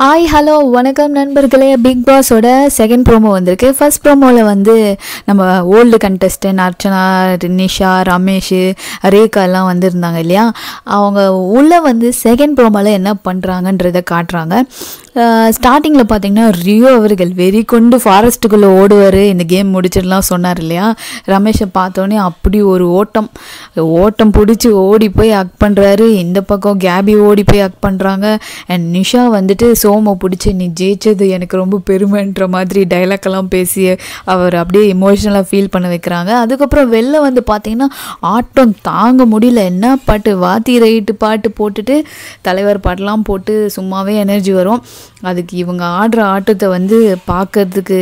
hi hello வணக்கம் நண்பர்களே Bigg பாஸோட செகண்ட் ப்ரோமோ வந்திருக்கு ஃபஸ்ட் ப்ரோமோவில் வந்து நம்ம ஓல்டு கண்டஸ்டன்ட் அர்ச்சனா நிஷா ரமேஷ் ரேகா எல்லாம் வந்திருந்தாங்க இல்லையா அவங்க உள்ளே வந்து செகண்ட் ப்ரோமோவில் என்ன பண்ணுறாங்கன்றதை காட்டுறாங்க ஸ்டார்டிங்கில் பார்த்தீங்கன்னா ரியோ அவர்கள் வெறி கொண்டு ஃபாரஸ்ட்டுக்குள்ளே ஓடுவார் இந்த கேம் முடிச்சிடலாம் சொன்னார் இல்லையா ரமேஷை பார்த்தோன்னே அப்படி ஒரு ஓட்டம் ஓட்டம் பிடிச்சி ஓடி போய் அக் பண்ணுறாரு இந்த பக்கம் கேபி ஓடி போய் அக் பண்ணுறாங்க அண்ட் நிஷா வந்துட்டு சோமை பிடிச்சி நீ ஜெயிச்சது எனக்கு ரொம்ப பெருமைன்ற மாதிரி டைலாக்கெல்லாம் பேசி அவர் அப்படியே இமோஷனலாக ஃபீல் பண்ண வைக்கிறாங்க அதுக்கப்புறம் வெளில வந்து பார்த்திங்கன்னா ஆட்டம் தாங்க முடியல என்ன பாட்டு வாத்தி ரைட்டு பாட்டு போட்டுட்டு தலைவர் பாட்டெலாம் போட்டு சும்மாவே எனர்ஜி வரும் அதுக்கு இவங்க ஆடுற ஆட்டத்தை வந்து பார்க்கறதுக்கு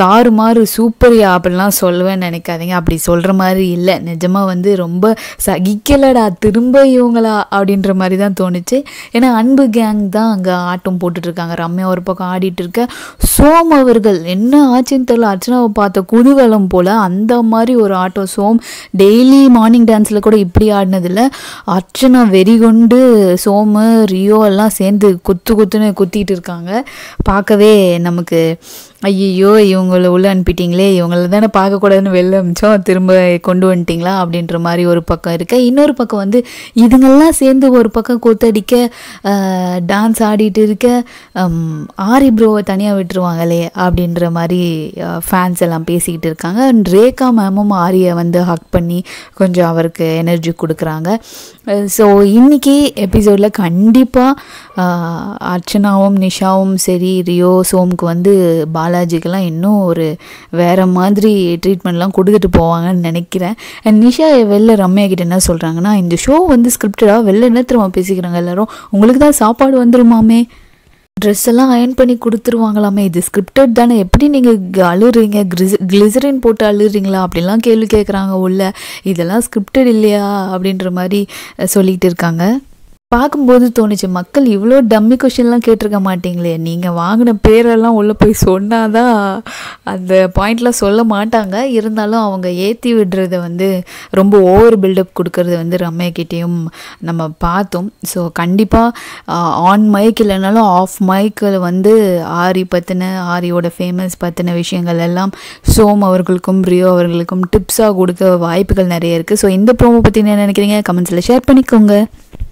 தாறுமாறு சூப்பரியா அப்படிலாம் சொல்லுவேன்னு நினைக்காதீங்க அப்படி சொல்கிற மாதிரி இல்லை நிஜமாக வந்து ரொம்ப சகிக்கலடா திரும்ப இவங்களா அப்படின்ற மாதிரி தான் தோணுச்சு ஏன்னா அன்பு கேங் தான் அங்கே ஆட்டம் போட்டுட்ருக்காங்க ரம்யா ஒரு பக்கம் ஆடிட்டு இருக்க சோம் அவர்கள் என்ன ஆச்சுன்னு தெரியல அர்ச்சனாவை பார்த்த குதூகலம் போல் அந்த மாதிரி ஒரு ஆட்டம் சோம் டெய்லி மார்னிங் டான்ஸில் கூட இப்படி ஆடினதில்ல அர்ச்சனா வெறி கொண்டு சோமு ரியோ எல்லாம் சேர்ந்து குத்து குத்துன்னு குத்திட்டு இருக்காங்க பார்க்கவே நமக்கு ஐயோ இவங்க இவங்களை உள்ளே அனுப்பிட்டீங்களே இவங்கள தானே பார்க்கக்கூடாதுன்னு வெளில அமிச்சோம் திரும்ப கொண்டு வந்துட்டிங்களா அப்படின்ற மாதிரி ஒரு பக்கம் இருக்க இன்னொரு பக்கம் வந்து இதுங்கெல்லாம் சேர்ந்து ஒரு பக்கம் கொத்தடிக்க டான்ஸ் ஆடிட்டு இருக்க ஆரி ப்ரோவை தனியாக விட்டுருவாங்களே அப்படின்ற மாதிரி ஃபேன்ஸ் எல்லாம் பேசிக்கிட்டு இருக்காங்க ரேகா மேமும் ஆரியை வந்து ஹக் பண்ணி கொஞ்சம் அவருக்கு எனர்ஜி கொடுக்குறாங்க ஸோ இன்றைக்கி எபிசோடில் கண்டிப்பாக அர்ச்சனாவும் நிஷாவும் சரி ரியோ சோமுக்கு வந்து பாலாஜிக்கெல்லாம் இன்னும் இன்னும் ஒரு வேறு மாதிரி ட்ரீட்மெண்ட்லாம் கொடுத்துட்டு போவாங்கன்னு நினைக்கிறேன் அண்ட் நிஷா வெளில ரம்யா கிட்ட என்ன சொல்கிறாங்கன்னா இந்த ஷோ வந்து ஸ்கிரிப்டடாக வெளில என்ன பேசிக்கிறாங்க எல்லாரும் உங்களுக்கு தான் சாப்பாடு வந்துருமாமே ட்ரெஸ் எல்லாம் அயன் பண்ணி கொடுத்துருவாங்களாமே இது ஸ்கிரிப்டட் தானே எப்படி நீங்கள் அழுறீங்க கிரிஸ் கிளிசரின் போட்டு அழுறீங்களா அப்படிலாம் கேள்வி கேட்குறாங்க உள்ள இதெல்லாம் ஸ்கிரிப்டட் இல்லையா அப்படின்ற மாதிரி சொல்லிகிட்டு இருக்காங்க பார்க்கும்போது தோணுச்சு மக்கள் இவ்வளோ டம்மி கொஷின்லாம் கேட்டிருக்க மாட்டிங்களே நீங்கள் வாங்கின பேரெல்லாம் உள்ளே போய் சொன்னால் அந்த பாயிண்ட்லாம் சொல்ல மாட்டாங்க இருந்தாலும் அவங்க ஏற்றி விடுறத வந்து ரொம்ப ஓவர் பில்டப் கொடுக்கறது வந்து கிட்டேயும் நம்ம பார்த்தோம் ஸோ கண்டிப்பாக ஆன் மைக் இல்லைனாலும் ஆஃப் மைக்கில் வந்து ஆரி பற்றின ஆரியோட ஃபேமஸ் பற்றின விஷயங்கள் எல்லாம் சோம் அவர்களுக்கும் ரியோ அவர்களுக்கும் டிப்ஸாக கொடுக்க வாய்ப்புகள் நிறைய இருக்குது ஸோ இந்த ப்ரோமோ பற்றி என்ன நினைக்கிறீங்க கமெண்ட்ஸில் ஷேர் பண்ணிக்கோங்க